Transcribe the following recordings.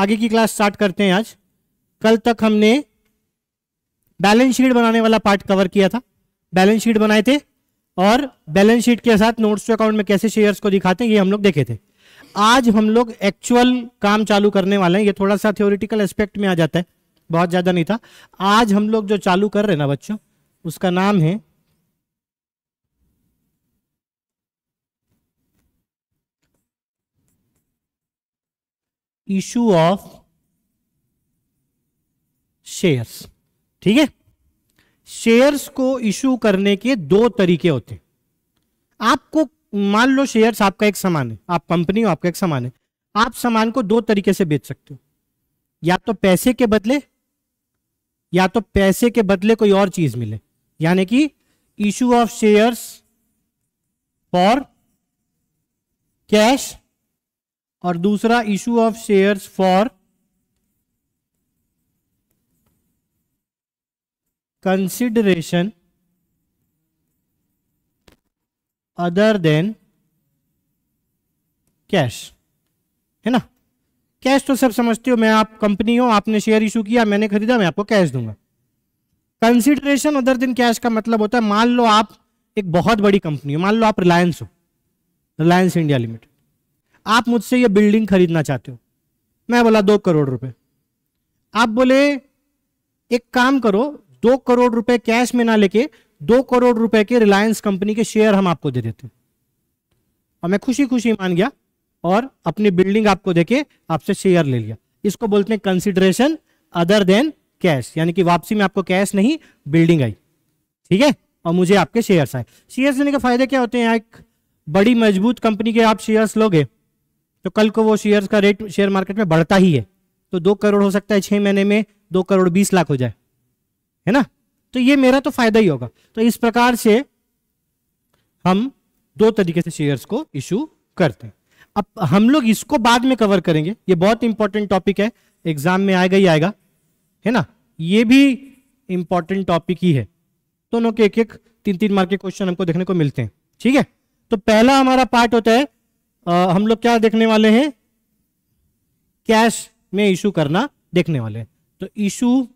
आगे की class start करते हैं आज कल तक हमने बैलेंस शीट बनाने वाला पार्ट कवर किया था बैलेंस शीट बनाए थे और बैलेंस शीट के साथ नोट्स टू अकाउंट में कैसे शेयर्स को दिखाते हैं ये हम लोग देखे थे आज हम लोग एक्चुअल काम चालू करने वाले हैं ये थोड़ा सा थ्योरिटिकल एस्पेक्ट में आ जाता है बहुत ज़्यादा नहीं था आज हम लोग जो चालू कर रहे हैं ना बच्चों उसका नाम है इशू ऑफ शेयर्स ठीक है शेयर्स को इशू करने के दो तरीके होते हैं आपको मान लो शेयर्स आपका एक सामान है आप कंपनी हो आपका एक सामान है आप सामान को दो तरीके से बेच सकते हो या तो पैसे के बदले या तो पैसे के बदले कोई और चीज मिले यानी कि issue of shares for cash और दूसरा issue of shares for consideration other than cash है ना कैश तो सब समझते हो मैं आप कंपनी हो आपने शेयर इशू किया मैंने खरीदा मैं आपको कैश दूंगा कंसिडरेशन अदर देन कैश का मतलब होता है मान लो आप एक बहुत बड़ी कंपनी हो मान लो आप रिलायंस हो रिलायंस इंडिया लिमिटेड आप मुझसे ये बिल्डिंग खरीदना चाहते हो मैं बोला दो करोड़ रुपए आप बोले एक काम करो दो करोड़ रुपए कैश में ना लेके दो करोड़ रुपए के रिलायंस कंपनी के शेयर हम आपको दे देते और मैं खुशी खुशी मान गया और अपनी बिल्डिंग आपको देके आपसे शेयर ले लिया इसको बोलते हैं कंसिडरेशन अदर देन कैश यानी कि वापसी में आपको कैश नहीं बिल्डिंग आई ठीक है और मुझे आपके शेयर्स आए शेयर्स लेने के फायदे क्या होते हैं एक बड़ी मजबूत कंपनी के आप शेयर्स लोगे तो कल को वो शेयर्स का रेट शेयर मार्केट में बढ़ता ही है तो दो करोड़ हो सकता है छह महीने में दो करोड़ बीस लाख हो जाए है ना तो ये मेरा तो फायदा ही होगा तो इस प्रकार से हम दो तरीके से शेयर्स को इशू करते हैं अब हम लोग इसको बाद में कवर करेंगे ये बहुत इंपॉर्टेंट टॉपिक है एग्जाम में आएगा ही आएगा है ना ये भी इंपॉर्टेंट टॉपिक ही है दोनों तो के एक एक तीन तीन मार्क के क्वेश्चन हमको देखने को मिलते हैं ठीक है तो पहला हमारा पार्ट होता है हम लोग क्या देखने वाले हैं कैश में इशू करना देखने वाले हैं तो issue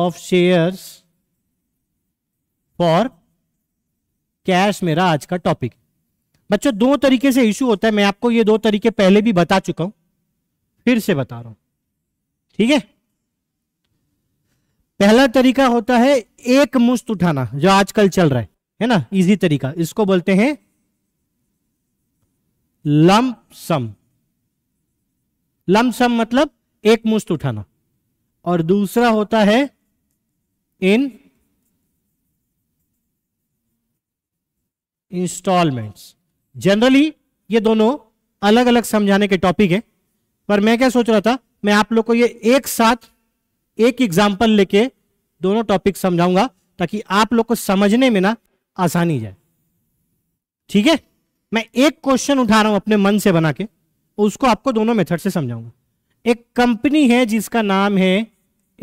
of shares for cash मेरा आज का टॉपिक बच्चों दो तरीके से इशू होता है मैं आपको ये दो तरीके पहले भी बता चुका हूं फिर से बता रहा हूं ठीक है पहला तरीका होता है एक मुश्त उठाना जो आजकल चल रहा है है ना इजी तरीका इसको बोलते हैं लम्प सम लम्प सम मतलब एक मुश्त उठाना और दूसरा होता है इन इंस्टॉलमेंट्स जनरली ये दोनों अलग अलग समझाने के टॉपिक है पर मैं क्या सोच रहा था मैं आप लोग को ये एक साथ एक एग्जाम्पल लेके दोनों टॉपिक समझाऊंगा ताकि आप लोग को समझने में ना आसानी जाए ठीक है मैं एक क्वेश्चन उठा रहा हूं अपने मन से बना के उसको आपको दोनों मेथड से समझाऊंगा एक कंपनी है जिसका नाम है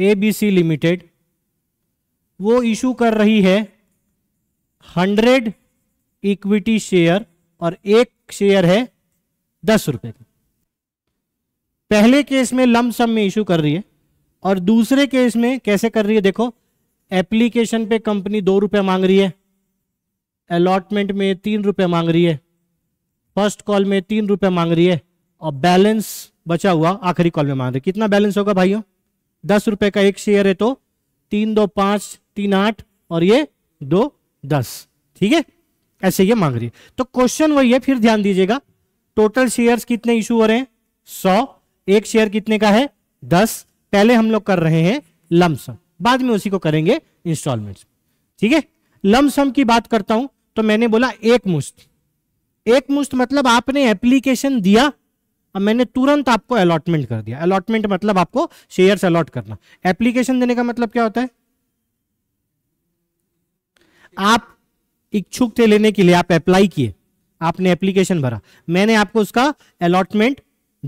एबीसी लिमिटेड वो इशू कर रही है हंड्रेड इक्विटी शेयर और एक शेयर है दस रुपए का पहले केस में लम सम में इशू कर रही है और दूसरे केस में कैसे कर रही है देखो एप्लीकेशन पे कंपनी दो रुपये मांग रही है अलॉटमेंट में तीन रुपए मांग रही है फर्स्ट कॉल में तीन रुपए मांग रही है और बैलेंस बचा हुआ आखिरी कॉल में मांग रही है कितना बैलेंस होगा भाइयों दस रुपए का एक शेयर है तो तीन दो पांच तीन आठ और ये दो दस ठीक है ऐसे ये मांग रही है तो क्वेश्चन वही है फिर ध्यान दीजिएगा टोटल शेयर कितने इशू हो रहे हैं सौ एक शेयर कितने का है दस पहले हम लोग कर रहे हैं लमसम बाद में उसी को करेंगे इंस्टॉलमेंट ठीक है लमसम की बात करता हूं तो मैंने बोला एक मुश्त एक मुश्त मतलब आपने एप्लीकेशन दिया और मैंने तुरंत आपको अलॉटमेंट कर दिया अलॉटमेंट मतलब आपको शेयर्स अलॉट करना एप्लीकेशन देने का मतलब क्या होता है आप इच्छुक थे लेने के लिए आप अप्लाई किए आपने एप्लीकेशन भरा मैंने आपको उसका अलॉटमेंट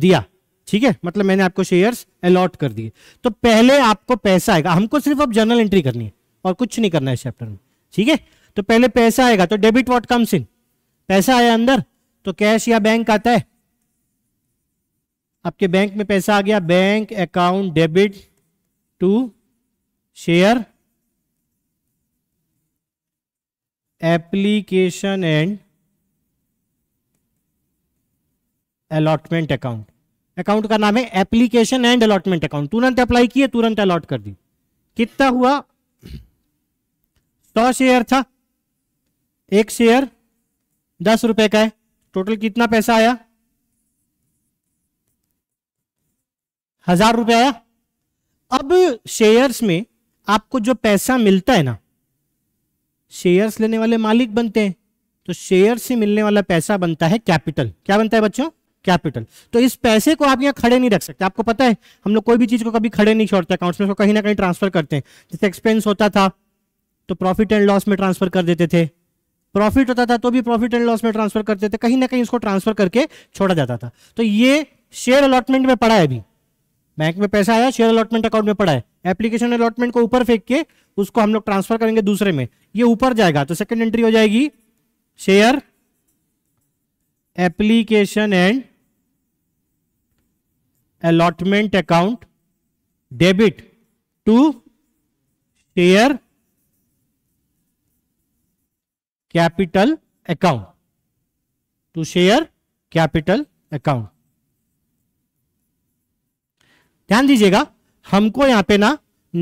दिया ठीक है मतलब मैंने आपको शेयर्स अलॉट कर दिए तो पहले आपको पैसा आएगा हमको सिर्फ अब जर्नल एंट्री करनी है और कुछ नहीं करना है इस चैप्टर में ठीक है तो पहले पैसा आएगा तो डेबिट वॉट कम्स इन पैसा आया अंदर तो कैश या बैंक आता है आपके बैंक में पैसा आ गया bank account debit to share application and allotment account account का नाम है एप्लीकेशन एंड अलॉटमेंट अकाउंट तुरंत अप्लाई किए तुरंत अलॉट कर दी कितना हुआ सौ शेयर था एक शेयर दस रुपए का है टोटल कितना पैसा आया हजार रुपए आया अब शेयर्स में आपको जो पैसा मिलता है ना शेयर्स लेने वाले मालिक बनते हैं तो शेयर से मिलने वाला पैसा बनता है कैपिटल क्या बनता है बच्चों कैपिटल तो इस पैसे को आप यहां खड़े नहीं रख सकते आपको पता है हम लोग कोई भी चीज को कभी खड़े नहीं छोड़ते अकाउंट्स में कहीं ना कहीं ट्रांसफर करते हैं जैसे एक्सपेंस होता था तो प्रॉफिट एंड लॉस में ट्रांसफर कर देते थे प्रॉफिट होता था तो भी प्रॉफिट एंड लॉस में ट्रांसफर करते थे कहीं ना कहीं उसको ट्रांसफर करके छोड़ा जाता था तो ये शेयर अलॉटमेंट में पड़ा है अभी बैंक में पैसा आया शेयर अलॉटमेंट अकाउंट में पड़ा है एप्लीकेशन अलॉटमेंट को ऊपर फेंक के उसको हम लोग ट्रांसफर करेंगे दूसरे में ये ऊपर जाएगा तो सेकंड एंट्री हो जाएगी share application and allotment account debit to share capital account to share capital account ध्यान दीजिएगा हमको यहां पे ना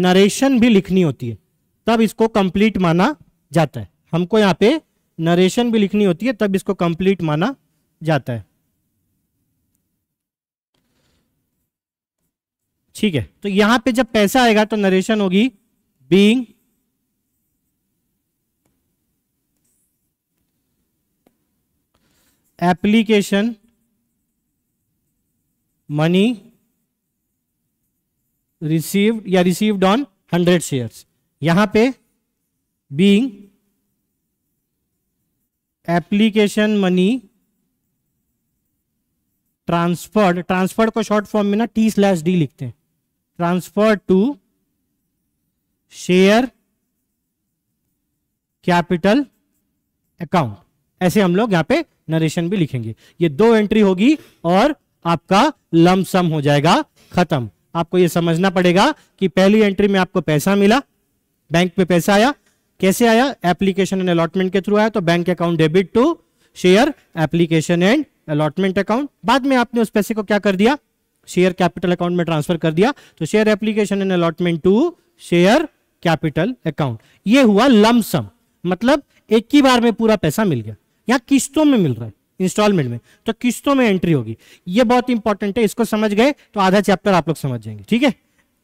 नरेशन भी लिखनी होती है तब इसको कंप्लीट माना जाता है हमको यहां पे नरेशन भी लिखनी होती है तब इसको कंप्लीट माना जाता है ठीक है तो यहां पे जब पैसा आएगा तो नरेशन होगी बींग एप्लीकेशन मनी रिसीव्ड या रिसीव्ड ऑन हंड्रेड शेयर्स यहां पे being application money transferred transferred को शॉर्ट फॉर्म में ना टी स्लैश डी लिखते हैं transfer to share capital account ऐसे हम लोग यहाँ पे नरेशन भी लिखेंगे ये दो एंट्री होगी और आपका लम सम हो जाएगा खत्म आपको ये समझना पड़ेगा कि पहली एंट्री में आपको पैसा मिला बैंक में पैसा आया कैसे आया एप्लीकेशन एंड अलॉटमेंट के थ्रू आया तो bank account debit to share application and allotment account बाद में आपने उस पैसे को क्या कर दिया शेयर कैपिटल अकाउंट में ट्रांसफर कर दिया तो share application and allotment to share capital account ये हुआ लमसम मतलब एक ही बार में पूरा पैसा मिल गया यहां किस्तों में मिल रहा है इंस्टॉलमेंट में तो किस्तों में एंट्री होगी ये बहुत इंपॉर्टेंट है इसको समझ गए तो आधा चैप्टर आप लोग समझ जाएंगे ठीक है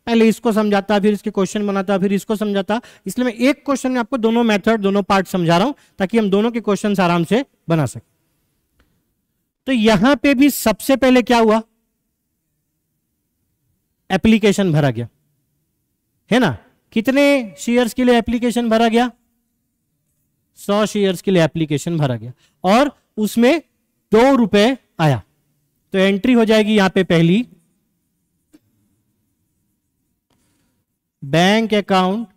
पहले इसको समझाता फिर इसके क्वेश्चन बनाता फिर इसको समझाता इसलिए मैं एक क्वेश्चन में आपको दोनों मेथड दोनों पार्ट समझा रहा हूं ताकि हम दोनों के क्वेश्चन आराम से बना सके तो यहां पे भी सबसे पहले क्या हुआ एप्लीकेशन भरा गया है ना कितने शेयर्स के लिए एप्लीकेशन भरा गया सौ शेयर्स के लिए एप्लीकेशन भरा गया और उसमें दो रुपए आया तो एंट्री हो जाएगी यहां पे पहली bank account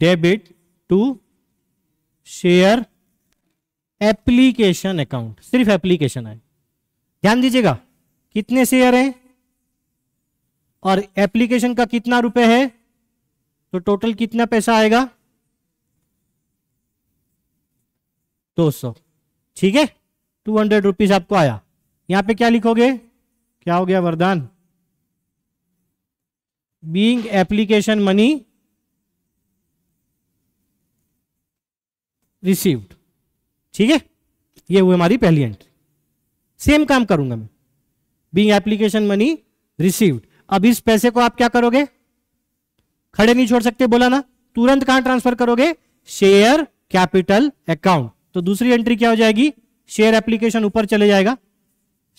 debit to share application account सिर्फ एप्लीकेशन आए ध्यान दीजिएगा कितने शेयर हैं और एप्लीकेशन का कितना रुपए है तो टोटल कितना पैसा आएगा दो सौ ठीक है टू हंड्रेड रुपीज आपको आया यहां पे क्या लिखोगे क्या हो गया वरदान बींग एप्लीकेशन मनी रिसीव्ड ठीक है ये हुई हमारी पहली एंट्री सेम काम करूंगा मैं बींग एप्लीकेशन मनी रिसीव्ड अब इस पैसे को आप क्या करोगे खड़े नहीं छोड़ सकते बोला ना तुरंत कहां ट्रांसफर करोगे शेयर कैपिटल अकाउंट तो दूसरी एंट्री क्या हो जाएगी शेयर एप्लीकेशन ऊपर चले जाएगा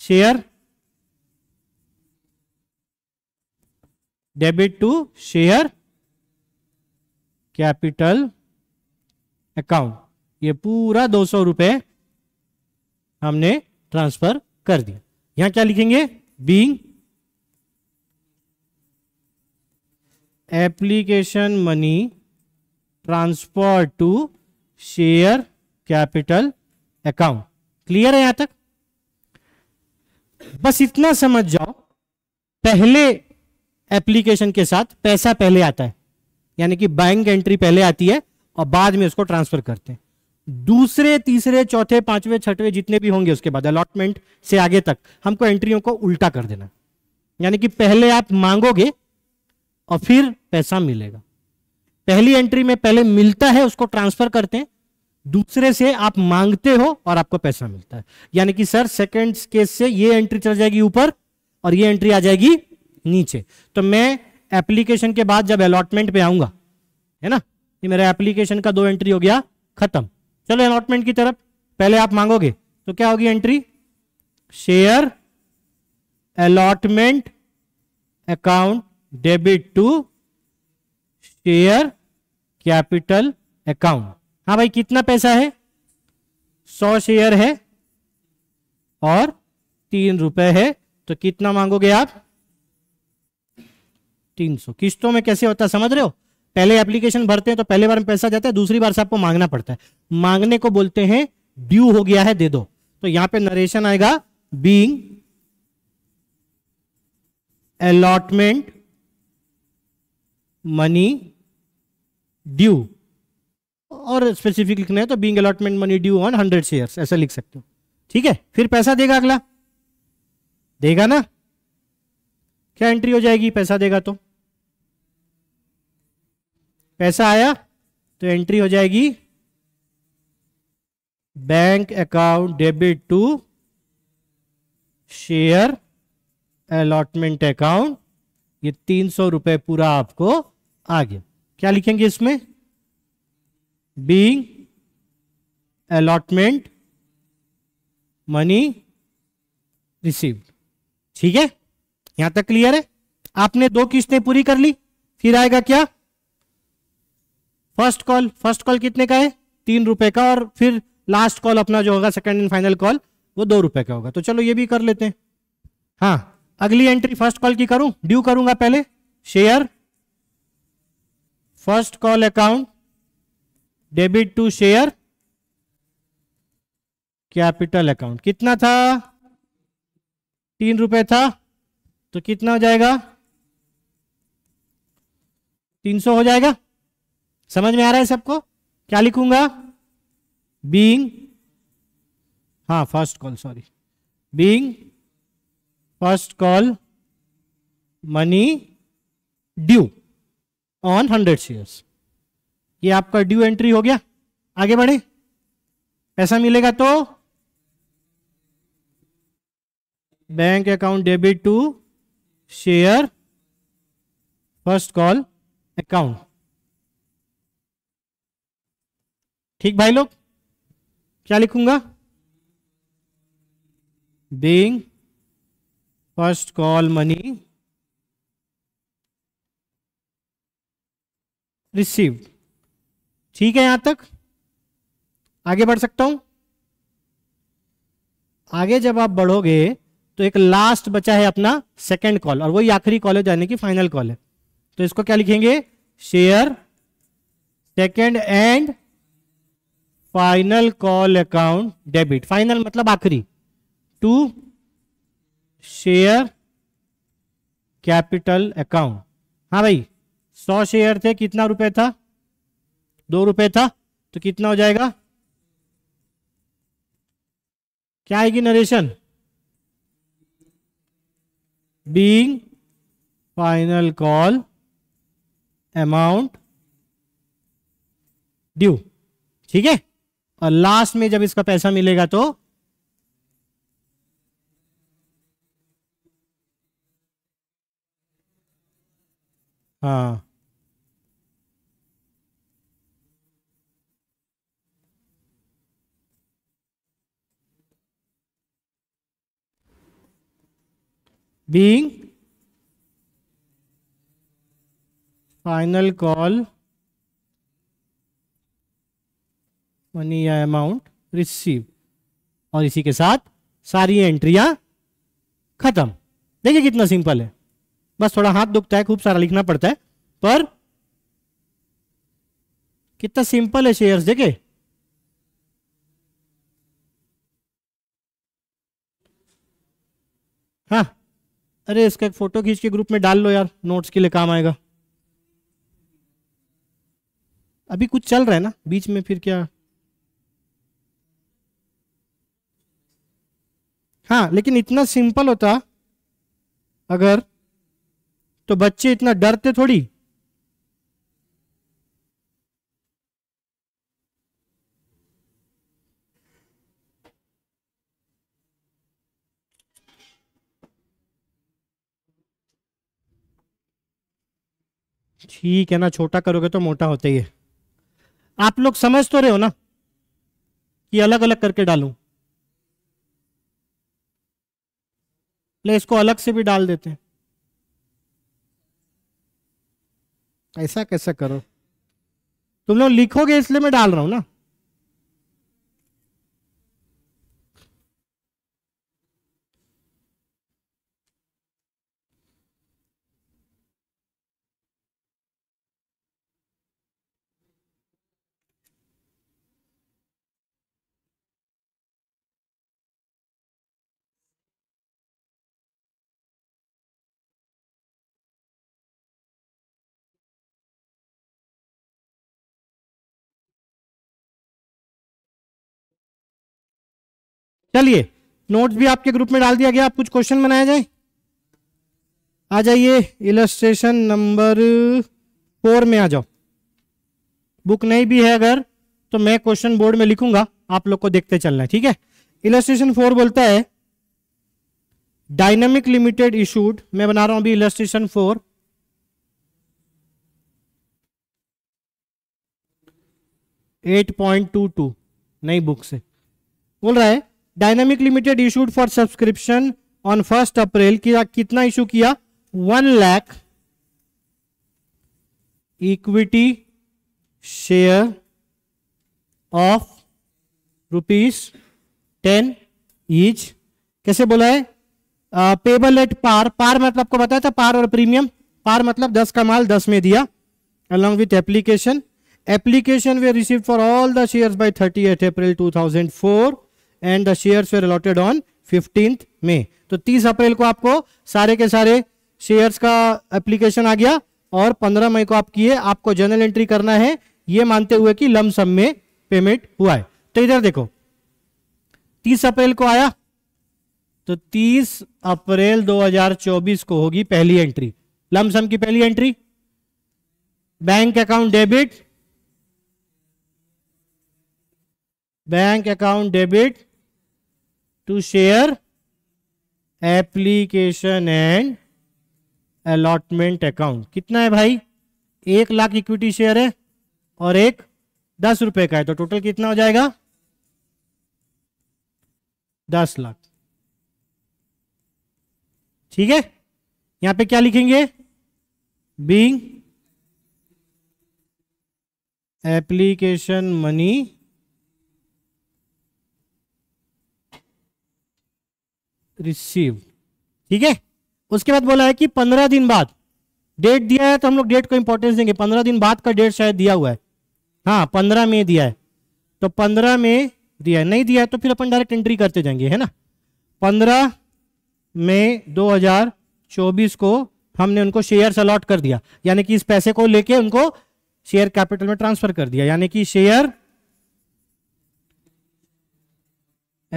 share debit to share capital account ये पूरा दो सौ रुपए हमने ट्रांसफर कर दिया यहां क्या लिखेंगे being application money transfer to share capital account clear है यहां तक बस इतना समझ जाओ पहले एप्लीकेशन के साथ पैसा पहले आता है यानी कि बैंक एंट्री पहले आती है और बाद में उसको ट्रांसफर करते हैं दूसरे तीसरे चौथे पांचवे छठवें जितने भी होंगे उसके बाद अलॉटमेंट से आगे तक हमको एंट्रियों को उल्टा कर देना यानी कि पहले आप मांगोगे और फिर पैसा मिलेगा पहली एंट्री में पहले मिलता है उसको ट्रांसफर करते हैं दूसरे से आप मांगते हो और आपको पैसा मिलता है यानी कि सर सेकेंड केस से ये एंट्री चल जाएगी ऊपर और ये एंट्री आ जाएगी नीचे तो मैं एप्लीकेशन के बाद जब अलॉटमेंट पे आऊंगा है ना ये मेरा एप्लीकेशन का दो एंट्री हो गया खत्म चलो अलॉटमेंट की तरफ पहले आप मांगोगे तो क्या होगी entry share allotment account debit to share capital account हाँ भाई कितना पैसा है सौ शेयर है और तीन रुपए है तो कितना मांगोगे आप तीन सौ किस्तों में कैसे होता समझ रहे हो पहले एप्लीकेशन भरते हैं तो पहले बार में पैसा जाता है दूसरी बार से आपको मांगना पड़ता है मांगने को बोलते हैं ड्यू हो गया है दे दो तो यहां पे नरेशन आएगा बीइंग अलॉटमेंट मनी ड्यू और स्पेसिफिक लिखना है तो being allotment money due on hundred share ऐसा लिख सकते हो ठीक है फिर पैसा देगा अगला देगा ना क्या एंट्री हो जाएगी पैसा देगा तो पैसा आया तो एंट्री हो जाएगी bank account debit to share allotment account ये तीन सौ रुपए पूरा आपको आ गया क्या लिखेंगे इसमें being allotment money received ठीक है यहां तक क्लियर है आपने दो किस्तें पूरी कर ली फिर आएगा क्या फर्स्ट कॉल फर्स्ट कॉल कितने का है तीन रुपए का और फिर लास्ट कॉल अपना जो होगा सेकंड एंड फाइनल कॉल वो दो रुपए का होगा तो चलो ये भी कर लेते हैं हाँ अगली एंट्री फर्स्ट कॉल की करूं ड्यू करूंगा पहले share first call account debit to share capital account कितना था तीन रुपए था तो कितना हो जाएगा तीन सौ हो जाएगा समझ में आ रहा है सबको क्या लिखूंगा बींग हाँ first call sorry being first call money due on hundred shares ये आपका ड्यू एंट्री हो गया आगे बढ़े पैसा मिलेगा तो bank account debit to share first call account ठीक भाई लोग क्या लिखूंगा being first call money received ठीक है यहां तक आगे बढ़ सकता हूं आगे जब आप बढ़ोगे तो एक लास्ट बचा है अपना सेकेंड कॉल और वही आखिरी कॉल है यानी कि फाइनल कॉल है तो इसको क्या लिखेंगे share second and final call account debit final मतलब आखिरी टू शेयर कैपिटल अकाउंट हाँ भाई सौ शेयर थे कितना रुपए था दो रुपये था तो कितना हो जाएगा क्या आएगी narration being final call amount due ठीक है और लास्ट में जब इसका पैसा मिलेगा तो हाँ being final call मनी या अमाउंट रिसीव और इसी के साथ सारी एंट्रियां खत्म देखिए कितना सिंपल है बस थोड़ा हाथ दुखता है खूब सारा लिखना पड़ता है पर कितना सिंपल है शेयर्स देखे हाँ अरे इसका एक फोटो खींच के ग्रुप में डाल लो यार नोट्स के लिए काम आएगा अभी कुछ चल रहा है ना बीच में फिर क्या हाँ लेकिन इतना सिंपल होता अगर तो बच्चे इतना डरते थोड़ी ठीक है ना छोटा करोगे तो मोटा होता ही है आप लोग समझ तो रहे हो ना कि अलग अलग करके डालूं ले इसको अलग से भी डाल देते हैं ऐसा कैसा करो तुम लोग लिखोगे इसलिए मैं डाल रहा हूं ना चलिए नोट्स भी आपके ग्रुप में डाल दिया गया आप कुछ क्वेश्चन बनाया जाए आ जाइए इलस्ट्रेशन नंबर फोर में आ जाओ बुक नहीं भी है अगर तो मैं क्वेश्चन बोर्ड में लिखूंगा आप लोग को देखते चलना है ठीक है इलस्ट्रेशन फोर बोलता है डायनामिक लिमिटेड इशूड मैं बना रहा हूं अभी illustration four eight point two two नई बुक से बोल रहा है dynamic limited issued for subscription on first April कितना इशू किया one lakh equity share of rupees ten each कैसे बोला है पेबल एट पार पार मतलब आपको बताया था पार और प्रीमियम पार मतलब दस का माल दस में दिया along with application application were receive for all the shares by thirtieth April two thousand four and the shares were allotted on fifteenth May तो तीस अप्रैल को आपको सारे के सारे शेयर्स का एप्लीकेशन आ गया और पंद्रह मई को आप किए आपको जनरल एंट्री करना है ये मानते हुए कि लम सम में पेमेंट हुआ है तो इधर देखो तीस अप्रैल को आया तो 30 अप्रैल 2024 को होगी पहली एंट्री सम की पहली entry bank account debit bank account debit to share application and allotment account कितना है भाई एक लाख इक्विटी शेयर है और एक दस रुपए का है तो टोटल कितना हो जाएगा दस लाख ठीक है यहां पे क्या लिखेंगे बींग एप्लीकेशन मनी रिसीव ठीक है उसके बाद बोला है कि पंद्रह दिन बाद डेट दिया है तो हम लोग डेट को इंपॉर्टेंस देंगे पंद्रह दिन बाद का डेट शायद दिया हुआ है हाँ पंद्रह में दिया है तो पंद्रह में दिया है नहीं दिया है तो फिर अपन डायरेक्ट एंट्री करते जाएंगे है ना पंद्रह में चौबीस को हमने उनको शेयर अलॉट कर दिया यानी कि इस पैसे को लेके उनको शेयर कैपिटल में ट्रांसफर कर दिया यानी कि share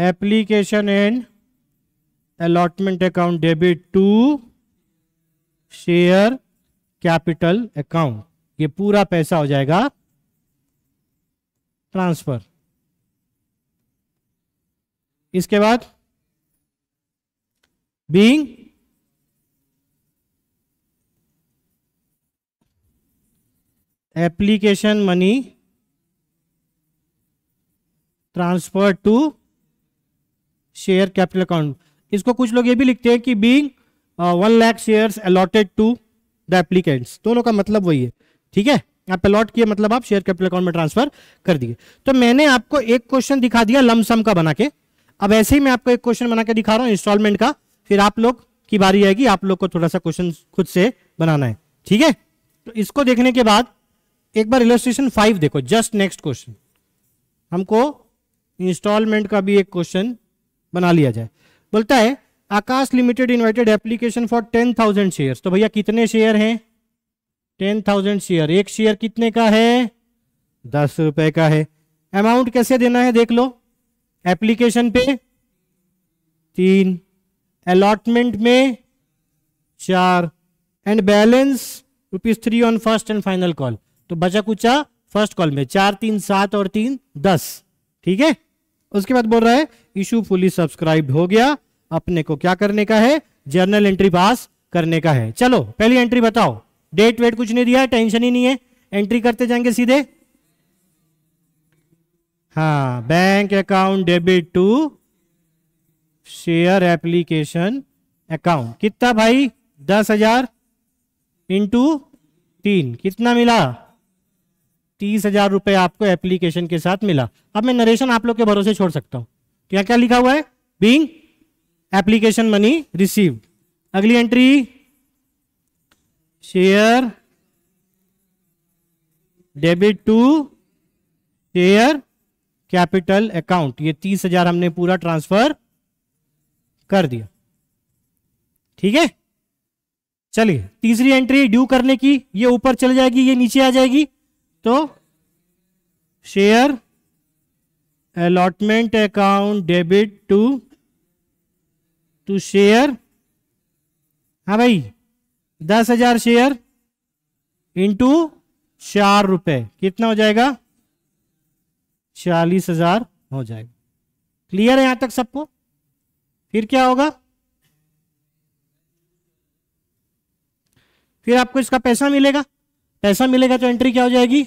application and allotment account debit to share capital account ये पूरा पैसा हो जाएगा ट्रांसफर इसके बाद being application money transfer to share capital account इसको कुछ लोग ये भी लिखते हैं कि being one lakh share allotted to the applicants दोनों का मतलब वही है ठीक है आप अलॉट किए मतलब आप शेयर कैपिटल अकाउंट में ट्रांसफर कर दिए तो मैंने आपको एक क्वेश्चन दिखा दिया लमसम का बना के अब ऐसे ही मैं आपको एक क्वेश्चन बना के दिखा रहा हूँ इंस्टॉलमेंट का फिर आप लोग की बारी आएगी आप लोग को थोड़ा सा क्वेश्चन खुद से बनाना है ठीक है तो इसको देखने के बाद एक बार इलस्ट्रेशन फाइव देखो जस्ट नेक्स्ट क्वेश्चन हमको इंस्टॉलमेंट का भी एक क्वेश्चन बना लिया जाए बोलता है Akash limited invited application for ten thousand share तो भैया कितने शेयर हैं टेन थाउजेंड शेयर एक शेयर कितने का है दस रुपए का है अमाउंट कैसे देना है देख लो एप्लीकेशन पे तीन अलॉटमेंट में चार and balance rupees three on first and final call तो बचा कुचा फर्स्ट कॉल में चार तीन सात और तीन दस ठीक है उसके बाद बोल रहा है इशू फुली सब्सक्राइब हो गया अपने को क्या करने का है जर्नल एंट्री पास करने का है चलो पहली एंट्री बताओ डेट वेट कुछ नहीं दिया टेंशन ही नहीं है एंट्री करते जाएंगे सीधे हाँ bank account debit to share application account कितना भाई दस हजार इंटू तीन कितना मिला तीस हजार रुपए आपको एप्लीकेशन के साथ मिला अब मैं नरेशन आप लोग के भरोसे छोड़ सकता हूं क्या क्या लिखा हुआ है बींग एप्लीकेशन मनी रिसीव अगली entry share debit to share capital account ये तीस हजार हमने पूरा ट्रांसफर कर दिया ठीक है चलिए तीसरी एंट्री ड्यू करने की ये ऊपर चल जाएगी ये नीचे आ जाएगी तो share allotment account debit to to share हाँ भाई दस हजार शेयर इंटू चार रुपए कितना हो जाएगा चालीस हजार हो जाएगा क्लियर है यहां तक सबको फिर क्या होगा फिर आपको इसका पैसा मिलेगा पैसा मिलेगा तो एंट्री क्या हो जाएगी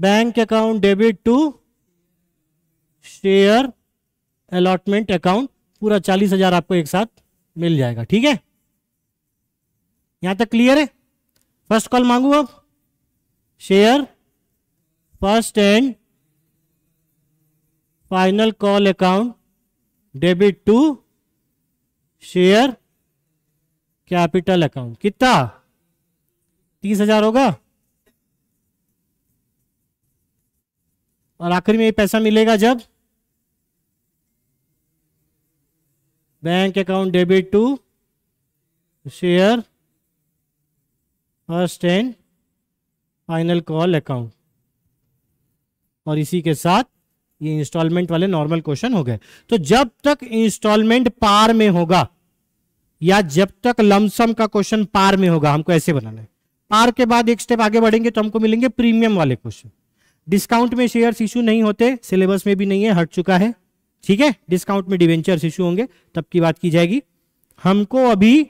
bank account debit to share allotment account पूरा चालीस हजार आपको एक साथ मिल जाएगा ठीक है यहां तक क्लियर है फर्स्ट कॉल मांगू अब share first and final call account debit to share capital account कितना तीस हजार होगा और आखिर में ये पैसा मिलेगा जब bank account debit to share first and final call account और इसी के साथ ये इंस्टॉलमेंट वाले नॉर्मल क्वेश्चन हो गए तो जब तक इंस्टॉलमेंट पार में होगा या जब तक लमसम का क्वेश्चन पार में होगा हमको ऐसे बनाना है आर के बाद एक स्टेप आगे बढ़ेंगे तो हमको मिलेंगे प्रीमियम वाले क्वेश्चन डिस्काउंट में शेयर इशू नहीं होते सिलेबस में भी नहीं है हट चुका है ठीक है डिस्काउंट में डिवेंचर्स इशू होंगे तब की बात की जाएगी हमको अभी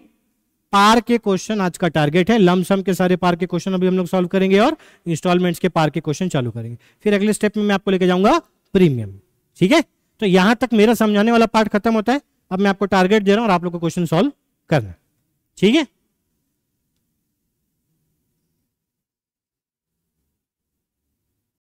पार के क्वेश्चन आज का टारगेट है लमसम के सारे पार के क्वेश्चन अभी हम लोग सॉल्व करेंगे और इंस्टॉलमेंट्स के पार के क्वेश्चन चालू करेंगे फिर अगले स्टेप में मैं आपको लेके जाऊंगा प्रीमियम ठीक है तो यहां तक मेरा समझाने वाला पार्ट खत्म होता है अब मैं आपको टारगेट दे रहा हूं और आप लोग को क्वेश्चन सॉल्व करना ठीक है